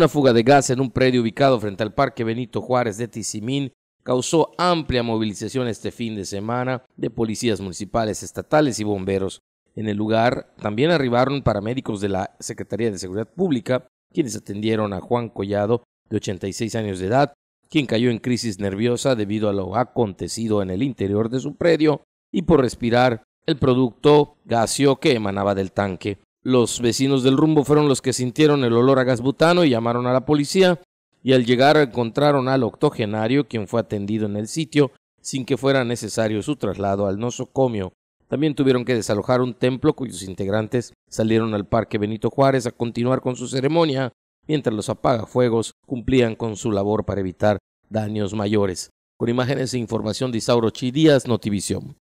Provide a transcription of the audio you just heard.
Una fuga de gas en un predio ubicado frente al Parque Benito Juárez de Tizimín causó amplia movilización este fin de semana de policías municipales, estatales y bomberos. En el lugar también arribaron paramédicos de la Secretaría de Seguridad Pública, quienes atendieron a Juan Collado, de 86 años de edad, quien cayó en crisis nerviosa debido a lo acontecido en el interior de su predio y por respirar el producto gaseo que emanaba del tanque. Los vecinos del rumbo fueron los que sintieron el olor a gas butano y llamaron a la policía, y al llegar encontraron al octogenario, quien fue atendido en el sitio, sin que fuera necesario su traslado al nosocomio. También tuvieron que desalojar un templo cuyos integrantes salieron al Parque Benito Juárez a continuar con su ceremonia, mientras los apagafuegos cumplían con su labor para evitar daños mayores. Con imágenes e información de Isauro Chidías, Notivisión.